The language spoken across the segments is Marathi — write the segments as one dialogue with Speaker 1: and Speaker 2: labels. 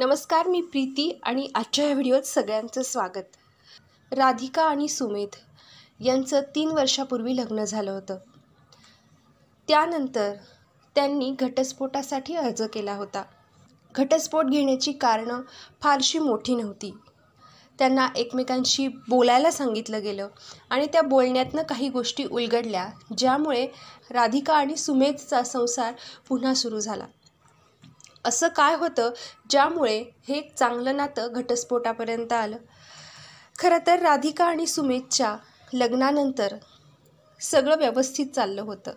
Speaker 1: नमस्कार मी प्रीती आणि आजच्या या व्हिडिओत सगळ्यांचं स्वागत राधिका आणि सुमेध यांचं तीन वर्षापूर्वी लग्न झालं होतं त्यानंतर त्यांनी घटस्फोटासाठी अर्ज केला होता घटस्फोट घेण्याची कारणं फारशी मोठी नव्हती त्यांना एकमेकांशी बोलायला सांगितलं गेलं आणि त्या बोलण्यातनं काही गोष्टी उलगडल्या ज्यामुळे राधिका आणि सुमेधचा संसार पुन्हा सुरू झाला असं काय होतं ज्यामुळे हे एक चांगलं नातं घटस्फोटापर्यंत आलं खरं तर राधिका आणि सुमेधच्या लग्नानंतर सगळं व्यवस्थित चाललं होतं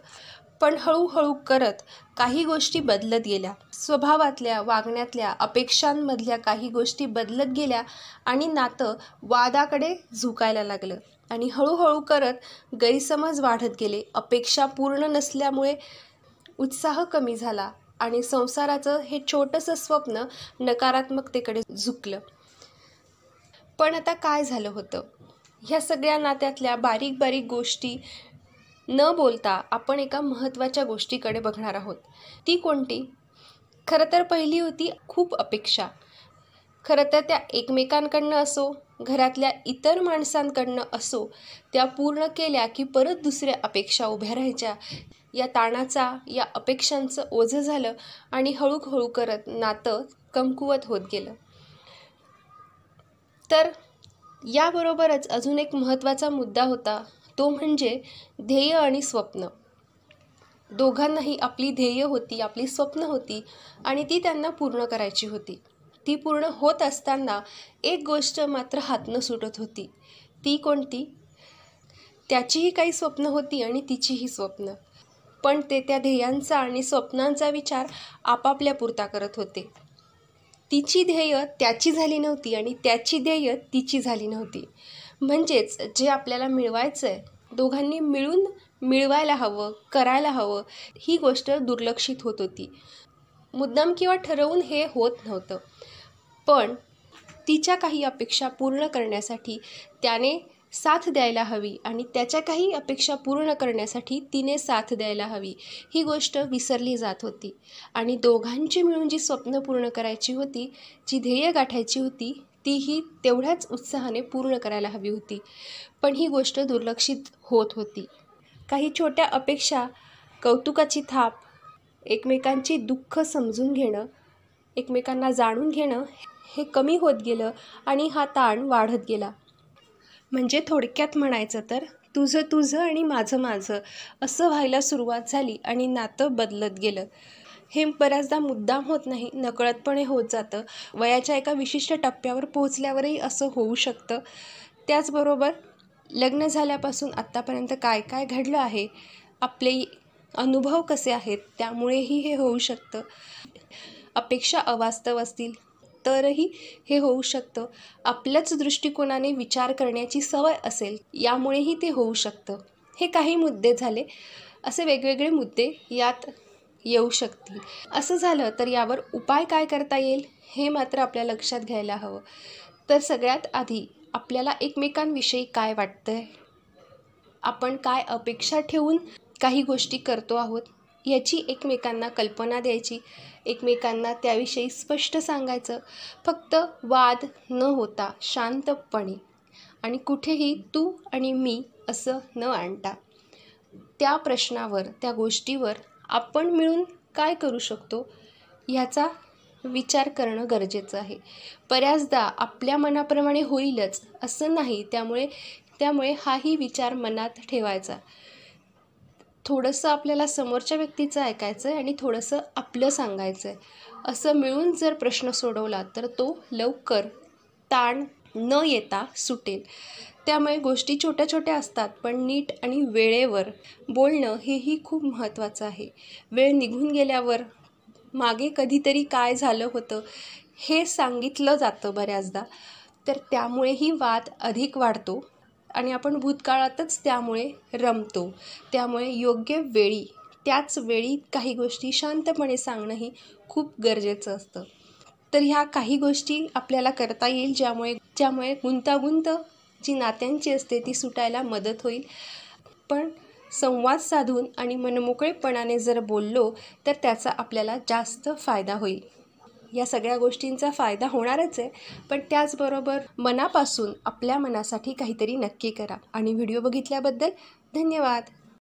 Speaker 1: पण हळूहळू करत काही गोष्टी बदलत गेल्या स्वभावातल्या वागण्यातल्या अपेक्षांमधल्या काही गोष्टी बदलत गेल्या आणि नातं वादाकडे झुकायला लागलं आणि हळूहळू करत गैरसमज वाढत गेले अपेक्षा पूर्ण नसल्यामुळे उत्साह कमी झाला आणि संसाराचं हे छोटंसं स्वप्न नकारात्मकतेकडे झुकलं पण आता काय झालं होतं ह्या सगळ्या नात्यातल्या बारीक बारीक गोष्टी न बोलता आपण एका महत्त्वाच्या गोष्टीकडे बघणार आहोत ती कोणती खरं तर पहिली होती खूप अपेक्षा खरं तर त्या एकमेकांकडनं असो घरातल्या इतर माणसांकडनं असो त्या पूर्ण केल्या की परत दुसऱ्या अपेक्षा उभ्या राहायच्या या ताणाचा या अपेक्षांचं ओझं झालं आणि हळूहळू करत नातं कमकुवत होत गेलं तर याबरोबरच अजून एक महत्त्वाचा मुद्दा होता तो म्हणजे ध्येय आणि स्वप्न दोघांनाही आपली ध्येय होती आपली स्वप्न होती आणि ती त्यांना पूर्ण करायची होती ती पूर्ण होत असताना एक गोष्ट मात्र हातनं सुटत होती ती कोणती त्याचीही काही स्वप्न होती आणि तिचीही स्वप्न पण ते त्या ध्येयांचा आणि स्वप्नांचा विचार आपापल्यापुरता करत होते तिची ध्येय त्याची झाली नव्हती आणि त्याची ध्येय तिची झाली नव्हती म्हणजेच जे आपल्याला मिळवायचं आहे दोघांनी मिळून मिळवायला हवं करायला हवं ही गोष्ट दुर्लक्षित होत होती मुद्दाम किंवा ठरवून हे होत नव्हतं पण तिच्या काही अपेक्षा पूर्ण करण्यासाठी त्याने साथ द्यायला हवी आणि त्याच्या काही अपेक्षा पूर्ण करण्यासाठी तिने साथ द्यायला हवी ही गोष्ट विसरली जात होती आणि दोघांची मिळून जी स्वप्न पूर्ण करायची होती जी ध्येय गाठायची होती तीही तेवढ्याच उत्साहाने पूर्ण करायला हवी होती पण ही गोष्ट दुर्लक्षित होत होती काही छोट्या अपेक्षा कौतुकाची थाप एकमेकांची दुःख समजून घेणं एकमेकांना जाणून घेणं हे कमी होत गेलं आणि हा ताण वाढत गेला म्हणजे थोडक्यात म्हणायचं तर तुझं तुझं आणि माझं माझं असं व्हायला सुरुवात झाली आणि नातं बदलत गेलं हे बऱ्याचदा मुद्दाम होत नाही नकळतपणे होत जातं वयाच्या एका विशिष्ट टप्प्यावर पोहोचल्यावरही असं होऊ शकतं त्याचबरोबर लग्न झाल्यापासून आत्तापर्यंत काय काय घडलं आहे आपले अनुभव कसे आहेत त्यामुळेही हे होऊ शकतं अपेक्षा अवास्तव असतील तरही हे होऊ शकतं आपल्याच दृष्टिकोनाने विचार करण्याची सवय असेल यामुळेही ते होऊ शकतं हे काही मुद्दे झाले असे वेगवेगळे मुद्दे यात येऊ शकतील असं झालं तर यावर उपाय काय करता येईल हे मात्र आपल्या लक्षात घ्यायला हवं तर सगळ्यात आधी आपल्याला एकमेकांविषयी काय वाटतं आहे आपण काय अपेक्षा ठेवून काही गोष्टी करतो आहोत याची एकमेकांना कल्पना द्यायची एकमेकांना त्याविषयी स्पष्ट सांगायचं फक्त वाद न होता शांतपणे आणि कुठेही तू आणि मी असं न आणता त्या प्रश्नावर त्या गोष्टीवर आपण मिळून काय करू शकतो ह्याचा विचार करणं गरजेचं आहे बऱ्याचदा आपल्या मनाप्रमाणे होईलच असं नाही त्यामुळे त्यामुळे हाही विचार मनात ठेवायचा थोडंसं आपल्याला समोरच्या व्यक्तीचं ऐकायचं आहे आणि थोडंसं आपलं सांगायचं आहे असं मिळून जर प्रश्न सोडवला तर तो लवकर ताण न येता सुटेल त्यामुळे गोष्टी छोट्या छोट्या असतात पण नीट आणि वेळेवर बोलणं हेही खूप महत्त्वाचं आहे वेळ निघून गेल्यावर मागे कधीतरी काय झालं होतं हे सांगितलं जातं बऱ्याचदा तर त्यामुळेही वाद अधिक वाढतो आणि आपण भूतकाळातच त्यामुळे रमतो त्यामुळे योग्य वेळी त्याच वेळी काही गोष्टी शांतपणे सांगणंही ही खूप गरजेचं असतं तर ह्या काही गोष्टी आपल्याला करता येईल ज्यामुळे ज्यामुळे गुंतागुंत जी नात्यांची असते ती सुटायला मदत होईल पण संवाद साधून आणि मनमोकळेपणाने जर बोललो तर त्याचा आपल्याला जास्त फायदा होईल या सगळ्या गोष्टींचा फायदा होणारच आहे पण त्याचबरोबर मनापासून आपल्या मनासाठी काहीतरी नक्की करा आणि व्हिडिओ बघितल्याबद्दल धन्यवाद